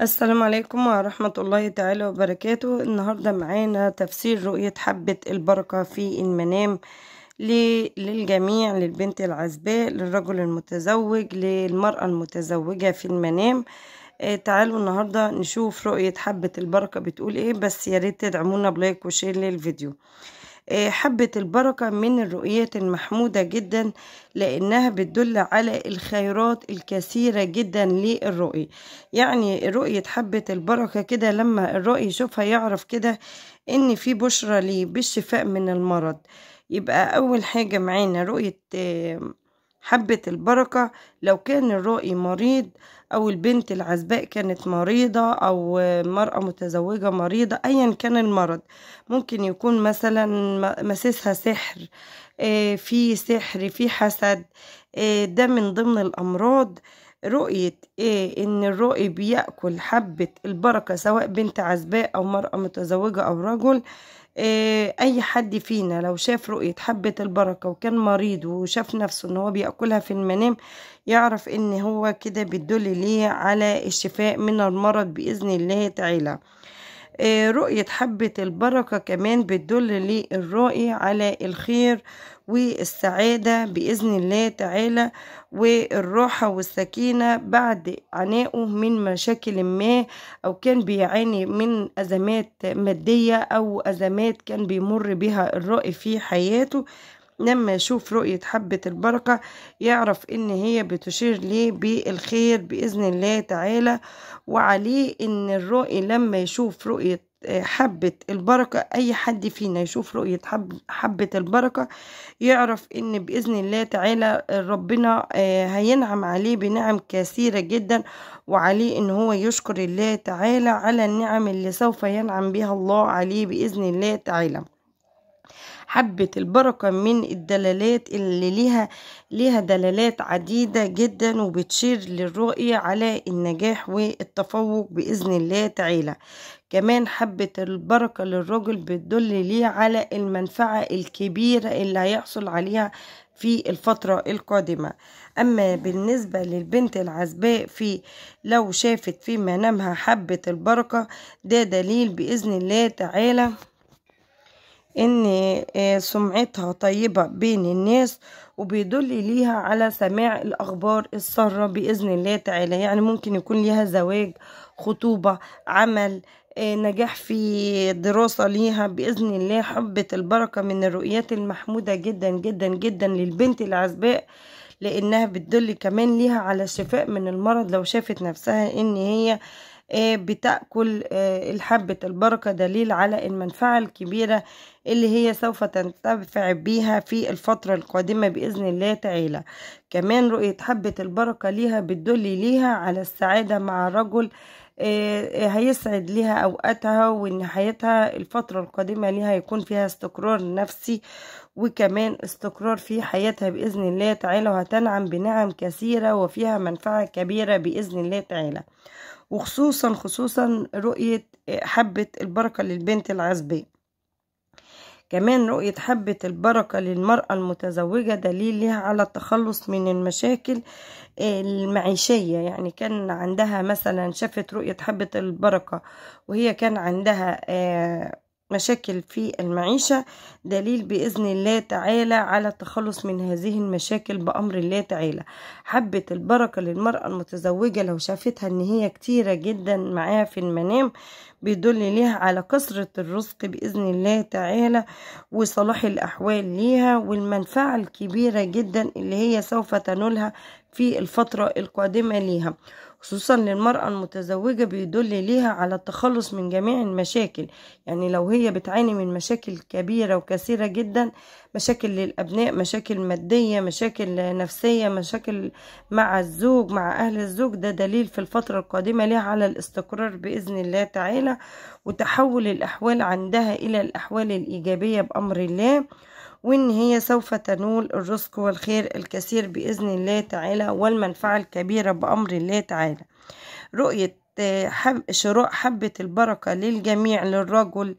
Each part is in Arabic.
السلام عليكم ورحمة الله تعالى وبركاته النهاردة معانا تفسير رؤية حبة البركة في المنام للجميع للبنت العزباء للرجل المتزوج للمرأة المتزوجة في المنام آه، تعالوا النهاردة نشوف رؤية حبة البركة بتقول ايه بس ياريت تدعمونا بلايك وشير للفيديو آه، حبة البركة من الرؤيات المحمودة جدا لأنها بتدل على الخيرات الكثيرة جدا للرؤي يعني رؤية حبة البركة كده لما الرؤي يشوفها يعرف كده إن في بشرة ليه بالشفاء من المرض يبقى أول حاجة معانا رؤية آه، حبة البركة لو كان الرائي مريض أو البنت العزباء كانت مريضة أو مرأة متزوجة مريضة أيا كان المرض ممكن يكون مثلا مسيسها سحر آه، في سحر في حسد آه، ده من ضمن الأمراض رؤية إيه إن الرؤي بيأكل حبة البركة سواء بنت عزباء أو مرأة متزوجة أو رجل آه، اي حد فينا لو شاف رؤية حبة البركة وكان مريض وشاف نفسه ان هو بيأكلها في المنام يعرف ان هو كده بتدل ليه على الشفاء من المرض بإذن الله تعالى آه، رؤية حبة البركة كمان بتدل للرائي على الخير والسعادة بإذن الله تعالى والراحة والسكينة بعد عنائه من مشاكل ما أو كان بيعاني من أزمات مادية أو أزمات كان بيمر بها الرائي في حياته لما يشوف رؤية حبة البركة يعرف ان هي بتشير ليه بالخير بإذن الله تعالى وعليه ان الرائي لما يشوف رؤية حبة البركة أي حد فينا يشوف رؤية حبة البركة يعرف إن بإذن الله تعالى ربنا آه، هينعم عليه بنعم كثيرة جدا وعليه إن هو يشكر الله تعالى على النعم اللي سوف ينعم بها الله عليه بإذن الله تعالى حبة البركة من الدلالات اللي ليها ليها دلالات عديدة جدا وبتشير للرؤية على النجاح والتفوق بإذن الله تعالى كمان حبة البركة للرجل بتدل ليه على المنفعة الكبيرة اللي هيحصل عليها في الفترة القادمة أما بالنسبة للبنت العزباء في لو شافت في منامها حبة البركة ده دليل بإذن الله تعالى ان آه، سمعتها طيبة بين الناس وبيدل ليها على سماع الاخبار السارة باذن الله تعالى يعني ممكن يكون ليها زواج خطوبة عمل آه، نجاح في دراسة ليها بإذن الله حبة البركة من الرؤيات المحمودة جدا جدا جدا للبنت العزباء لأنها بتدل كمان ليها على الشفاء من المرض لو شافت نفسها إن هي آه، بتأكل آه، الحبة البركة دليل على المنفعة الكبيرة اللي هي سوف تنتفع بيها في الفترة القادمة بإذن الله تعالى كمان رؤية حبة البركة ليها بتدل ليها على السعادة مع رجل آه، هيسعد ليها أوقاتها وإن حياتها الفترة القادمة ليها يكون فيها استقرار نفسي وكمان استقرار في حياتها بإذن الله تعالى وهتنعم بنعم كثيرة وفيها منفعة كبيرة بإذن الله تعالى وخصوصا خصوصا رؤية حبة البركة للبنت العزباء كمان رؤية حبة البركة للمرأة المتزوجة دليل لها على التخلص من المشاكل آه، المعيشية يعني كان عندها مثلا شافت رؤية حبة البركة وهي كان عندها آه، مشاكل في المعيشة دليل بإذن الله تعالى على التخلص من هذه المشاكل بأمر الله تعالى حبة البركة للمرأة المتزوجة لو شافتها إن هي كتيرة جدا معاها في المنام بيدل ليها على كثرة الرزق بإذن الله تعالى وصلاح الأحوال ليها والمنفعة الكبيرة جدا اللي هي سوف تنولها في الفترة القادمة ليها خصوصا للمرأة المتزوجة بيدل ليها على التخلص من جميع المشاكل يعني لو هي بتعاني من مشاكل كبيرة وكثيرة جدا مشاكل للأبناء مشاكل مادية مشاكل نفسية مشاكل مع الزوج مع أهل الزوج ده دليل في الفترة القادمة ليها على الاستقرار بإذن الله تعالى وتحول الأحوال عندها إلى الأحوال الإيجابية بأمر الله وإن هي سوف تنول الرزق والخير الكثير بإذن الله تعالى والمنفعة الكبيرة بأمر الله تعالى رؤية حب شراء حبة البركة للجميع للرجل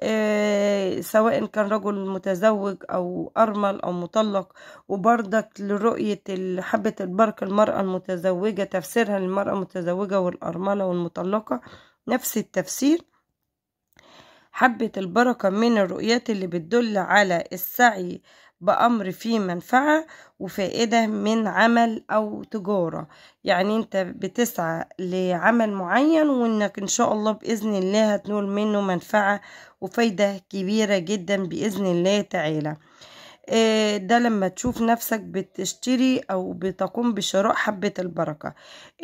آه، سواء كان رجل متزوج أو أرمل أو مطلق وبرضك لرؤية حبة البركة المرأة المتزوجة تفسيرها للمرأة المتزوجة والأرملة والمطلقة نفس التفسير حبة البركة من الرؤيات اللي بتدل على السعي بأمر فيه منفعة وفائدة من عمل أو تجارة يعني أنت بتسعى لعمل معين وأنك إن شاء الله بإذن الله هتنول منه منفعة وفايدة كبيرة جدا بإذن الله تعالى آه، ده لما تشوف نفسك بتشتري أو بتقوم بشراء حبة البركة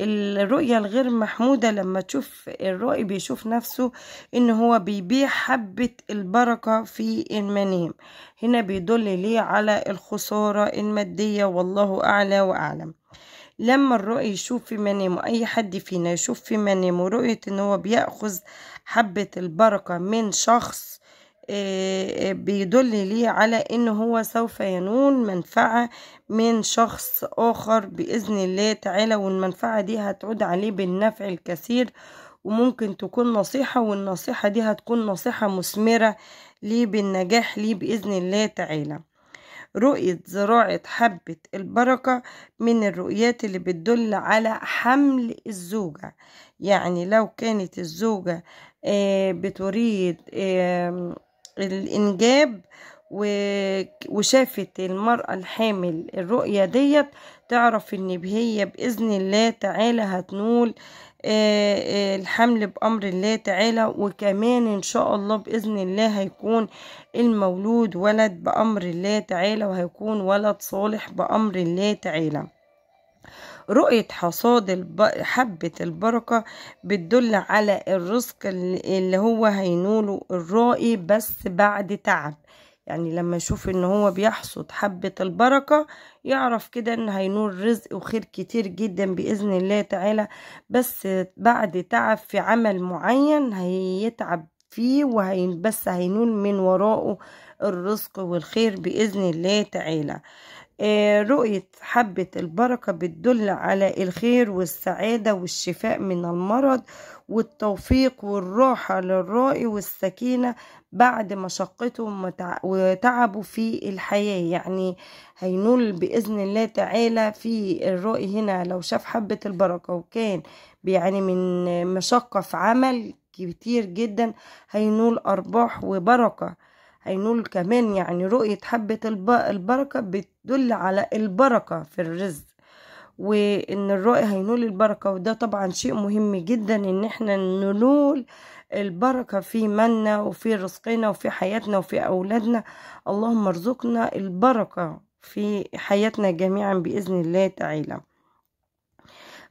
الرؤية الغير محمودة لما تشوف الرؤي بيشوف نفسه إن هو بيبيع حبة البركة في المنام هنا بيدل ليه على الخسارة المادية والله أعلى وأعلم لما الرؤي يشوف في منامه اي حد فينا يشوف في منامه رؤية ان هو بيأخذ حبة البركة من شخص آه، آه، بيدل ليه على ان هو سوف ينول منفعة من شخص اخر باذن الله تعالى والمنفعة دي هتعود عليه بالنفع الكثير وممكن تكون نصيحة والنصيحة دي هتكون نصيحة مثمرة ليه بالنجاح ليه بإذن الله تعالى رؤية زراعة حبة البركة من الرؤيات اللي بتدل على حمل الزوجة يعني لو كانت الزوجة آه، بتريد الإنجاب وشافت المرأة الحامل الرؤية ديت تعرف ان هي بإذن الله تعالى هتنول آه، آه، الحمل بأمر الله تعالى وكمان ان شاء الله بإذن الله هيكون المولود ولد بأمر الله تعالى وهيكون ولد صالح بأمر الله تعالى رؤية حصاد حبة البركة بتدل على الرزق اللي هو هينوله الرائي بس بعد تعب يعني لما يشوف ان هو بيحصد حبة البركة يعرف كده ان هينور رزق وخير كتير جدا بإذن الله تعالى بس بعد تعب في عمل معين هيتعب فيه وهين بس هينول من وراءه الرزق والخير بإذن الله تعالى آه، رؤية حبة البركة بتدل على الخير والسعادة والشفاء من المرض والتوفيق والراحة للرائي والسكينة بعد مشقته وتعبه في الحياة يعني هينول بإذن الله تعالى في الرائي هنا لو شاف حبة البركة وكان يعني من مشقة في عمل كتير جدا هينول أرباح وبركة هينول كمان يعني رؤية حبة البركة بتدل على البركة في الرزق وان الرائي هينول البركه وده طبعا شيء مهم جدا ان احنا ننول البركه في منا وفي رزقنا وفي حياتنا وفي اولادنا اللهم ارزقنا البركه في حياتنا جميعا باذن الله تعالى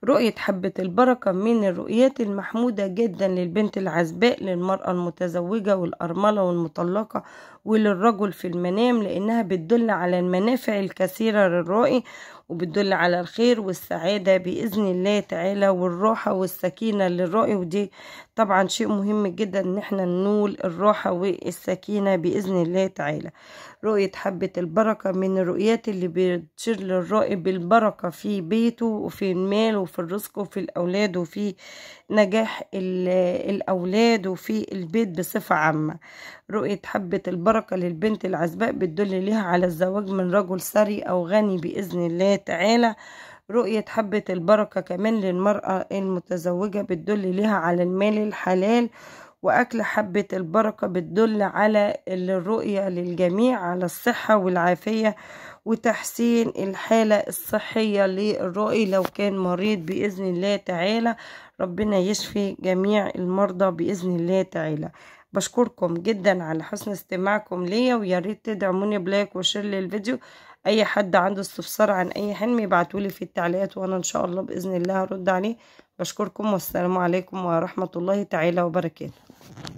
رؤية حبة البركة من الرؤيات المحمودة جدا للبنت العزباء للمرأة المتزوجة والأرملة والمطلقة وللرجل في المنام لأنها بتدل على المنافع الكثيرة للرائي وبتدل على الخير والسعادة بإذن الله تعالى والراحة والسكينة للرائي ودي طبعا شيء مهم جدا إن احنا نقول الراحة والسكينة بإذن الله تعالى رؤية حبة البركة من الرؤيات اللي بتشير للرائي بالبركة في بيته وفي المال وفي الرزق وفي الأولاد وفي نجاح الأولاد وفي البيت بصفة عامة رؤية حبة البركة للبنت العزباء بتدل لها على الزواج من رجل ثري أو غني بإذن الله تعالى رؤية حبة البركة كمان للمرأة المتزوجة بتدل لها على المال الحلال وأكل حبة البركة بتدل على الرؤية للجميع على الصحة والعافية وتحسين الحالة الصحية للرؤي لو كان مريض بإذن الله تعالى ربنا يشفي جميع المرضى بإذن الله تعالى بشكركم جدا على حسن استماعكم ليا وياريت تدعموني بلايك وشير للفيديو اي حد عنده استفسار عن اي حلم يبعتولي في التعليقات وانا ان شاء الله باذن الله هرد عليه بشكركم والسلام عليكم ورحمه الله تعالى وبركاته